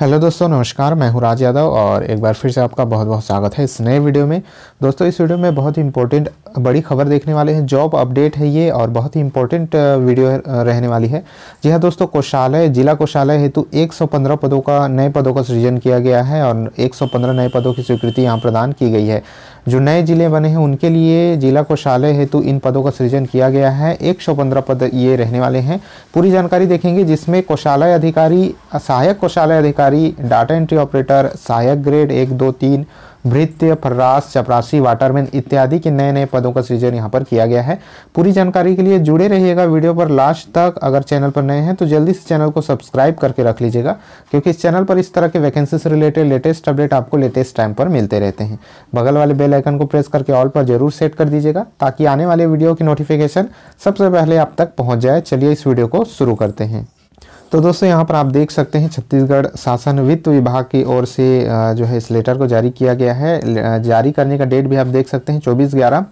hello दोस्तों नमस्कार मैं हूं राज यादव और एक बार फिर से आपका बहुत बहुत स्वागत है इस नए वीडियो में दोस्तों इस वीडियो में बहुत ही इंपॉर्टेंट बड़ी खबर देखने वाले हैं जॉब अपडेट है ये और बहुत ही इंपॉर्टेंट वीडियो रहने वाली है जी हाँ दोस्तों कौशालय जिला कौशालय हेतु 115 पदों का नए पदों का सृजन किया गया है और एक नए पदों की स्वीकृति यहाँ प्रदान की गई है जो नए जिले बने हैं उनके लिए जिला कोषालय हेतु इन पदों का सृजन किया गया है 115 पद ये रहने वाले हैं पूरी जानकारी देखेंगे जिसमें कोषालय अधिकारी सहायक कोषालय अधिकारी डाटा एंट्री ऑपरेटर सहायक ग्रेड एक दो तीन भृत्य फर्रास चपरासी वाटरमैन इत्यादि के नए नए पदों का सृजन यहाँ पर किया गया है पूरी जानकारी के लिए जुड़े रहिएगा वीडियो पर लास्ट तक अगर चैनल पर नए हैं तो जल्दी से चैनल को सब्सक्राइब करके रख लीजिएगा क्योंकि इस चैनल पर इस तरह के वैकेंसी से रिलेटेड लेटेस्ट अपडेट आपको लेटेस्ट टाइम पर मिलते रहते हैं बगल वाले बेलाइकन को प्रेस करके ऑल पर जरूर सेट कर दीजिएगा ताकि आने वाले वीडियो की नोटिफिकेशन सबसे पहले आप तक पहुँच जाए चलिए इस वीडियो को शुरू करते हैं तो दोस्तों यहाँ पर आप देख सकते हैं छत्तीसगढ़ शासन वित्त विभाग की ओर से जो है इस लेटर को जारी किया गया है जारी करने का डेट भी आप देख सकते हैं चौबीस ग्यारह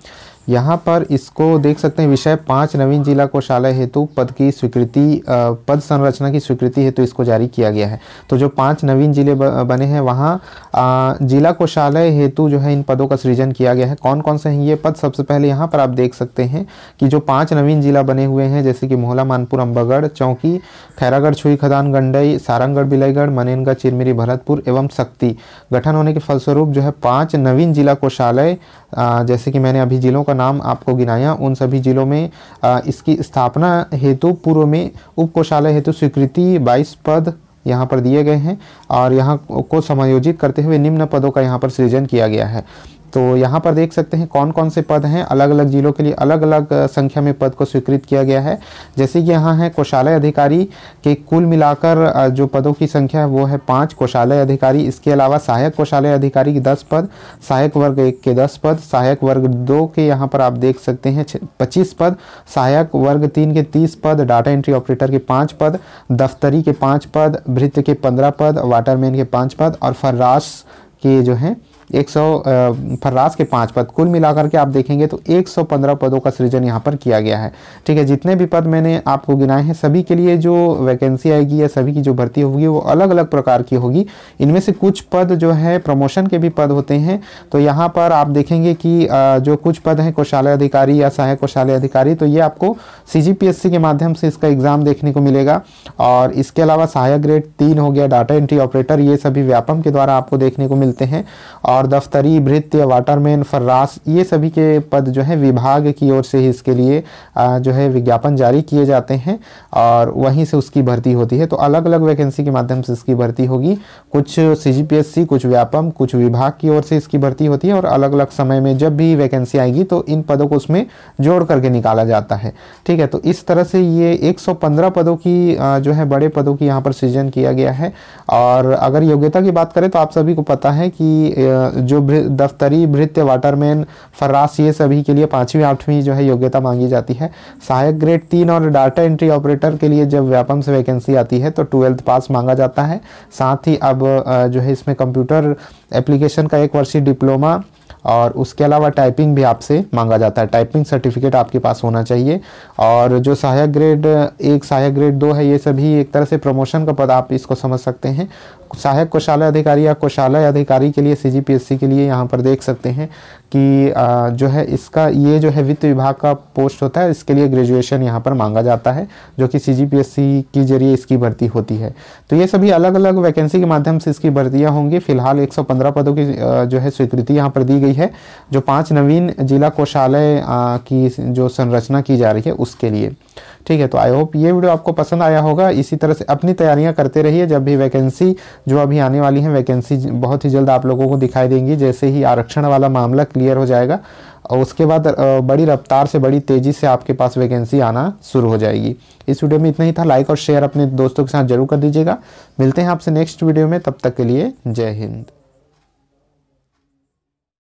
यहाँ पर इसको देख सकते हैं विषय पाँच नवीन जिला कोषालय हेतु पद की स्वीकृति पद संरचना की स्वीकृति हेतु इसको जारी किया गया है तो जो पांच नवीन जिले बने हैं वहाँ जिला कोषालय हेतु जो है इन पदों का सृजन किया गया है कौन कौन से हैं ये पद सबसे पहले यहाँ पर आप देख सकते हैं कि जो पाँच नवीन जिला बने हुए हैं जैसे कि मोहला मानपुर अम्बागढ़ चौकी खैरागढ़ छुई खदान गंडई सारंगढ़ बिलयगढ़ मनेनगा चिरमिरी भरतपुर एवं शक्ति गठन होने के फलस्वरूप जो है पाँच नवीन जिला कोषालय जैसे कि मैंने अभी ज़िलों का नाम आपको गिनाया उन सभी ज़िलों में इसकी स्थापना हेतु पूर्व में उपकोषालय हेतु स्वीकृति बाईस पद यहाँ पर दिए गए हैं और यहाँ को समायोजित करते हुए निम्न पदों का यहाँ पर सृजन किया गया है तो यहाँ पर देख सकते हैं कौन कौन से पद हैं अलग अलग जिलों के लिए अलग अलग संख्या में पद को स्वीकृत किया गया है जैसे कि यहाँ है कोषालय अधिकारी के कुल मिलाकर जो पदों की संख्या है वो है पाँच कोषालय अधिकारी इसके अलावा सहायक कोषालय अधिकारी के दस पद सहायक वर्ग एक के दस पद सहायक वर्ग दो के यहाँ पर आप देख सकते हैं पच्चीस पद सहायक वर्ग तीन के तीस पद डाटा एंट्री ऑपरेटर के पाँच पद दफ्तरी के पाँच पद भृत्य के पंद्रह पद वाटरमैन के पाँच पद और फर्राश के जो हैं एक सौ फर्रास के पाँच पद कुल मिलाकर के आप देखेंगे तो एक सौ पंद्रह पदों का सृजन यहाँ पर किया गया है ठीक है जितने भी पद मैंने आपको गिनाए हैं सभी के लिए जो वैकेंसी आएगी या सभी की जो भर्ती होगी वो अलग अलग प्रकार की होगी इनमें से कुछ पद जो है प्रमोशन के भी पद होते हैं तो यहाँ पर आप देखेंगे कि जो कुछ पद हैं कौशालय अधिकारी या सहायक कौशालय अधिकारी तो ये आपको सी के माध्यम से इसका एग्ज़ाम देखने को मिलेगा और इसके अलावा सहायक ग्रेड तीन हो गया डाटा एंट्री ऑपरेटर ये सभी व्यापम के द्वारा आपको देखने को मिलते हैं और और दफ्तरी भृत्य वाटरमैन फर्रास ये सभी के पद जो है विभाग की ओर से ही इसके लिए जो है विज्ञापन जारी किए जाते हैं और वहीं से उसकी भर्ती होती है तो अलग अलग वैकेंसी के माध्यम से इसकी भर्ती होगी कुछ सी कुछ व्यापम कुछ विभाग की ओर से इसकी भर्ती होती है और अलग अलग समय में जब भी वैकेंसी आएगी तो इन पदों को उसमें जोड़ करके निकाला जाता है ठीक है तो इस तरह से ये एक पदों की जो है बड़े पदों की यहाँ पर सृजन किया गया है और अगर योग्यता की बात करें तो आप सभी को पता है कि जो दफ्तरी भृत्य वाटरमैन फर्रास ये सभी के लिए पाँचवीं आठवीं जो है योग्यता मांगी जाती है सहायक ग्रेड तीन और डाटा एंट्री ऑपरेटर के लिए जब व्यापम से वैकेंसी आती है तो ट्वेल्थ पास मांगा जाता है साथ ही अब जो है इसमें कंप्यूटर एप्लीकेशन का एक वर्षीय डिप्लोमा और उसके अलावा टाइपिंग भी आपसे मांगा जाता है टाइपिंग सर्टिफिकेट आपके पास होना चाहिए और जो सहायक ग्रेड एक सहायक ग्रेड दो है ये सभी एक तरह से प्रमोशन का पद आप इसको समझ सकते हैं सहायक कौशालय अधिकारी या कौशालय अधिकारी के लिए सी के लिए यहाँ पर देख सकते हैं कि जो है इसका ये जो है वित्त विभाग का पोस्ट होता है इसके लिए ग्रेजुएशन यहाँ पर मांगा जाता है जो कि सी के जरिए इसकी भर्ती होती है तो ये सभी अलग अलग वैकेंसी के माध्यम से इसकी भर्तियाँ होंगी फिलहाल 115 पदों की जो है स्वीकृति यहाँ पर दी गई गई है जो पांच नवीन जिला कोषालय की जो संरचना की जा रही है उसके लिए ठीक है तो आई होप ये वीडियो आपको पसंद आया होगा इसी तरह से अपनी तैयारियां करते रहिए जब भी वैकेंसी जो अभी आने वाली है वैकेंसी बहुत ही जल्द आप लोगों को दिखाई देंगी जैसे ही आरक्षण वाला मामला क्लियर हो जाएगा और उसके बाद बड़ी रफ्तार से बड़ी तेज़ी से आपके पास वैकेंसी आना शुरू हो जाएगी इस वीडियो में इतना ही था लाइक और शेयर अपने दोस्तों के साथ जरूर कर दीजिएगा मिलते हैं आपसे नेक्स्ट वीडियो में तब तक के लिए जय हिंद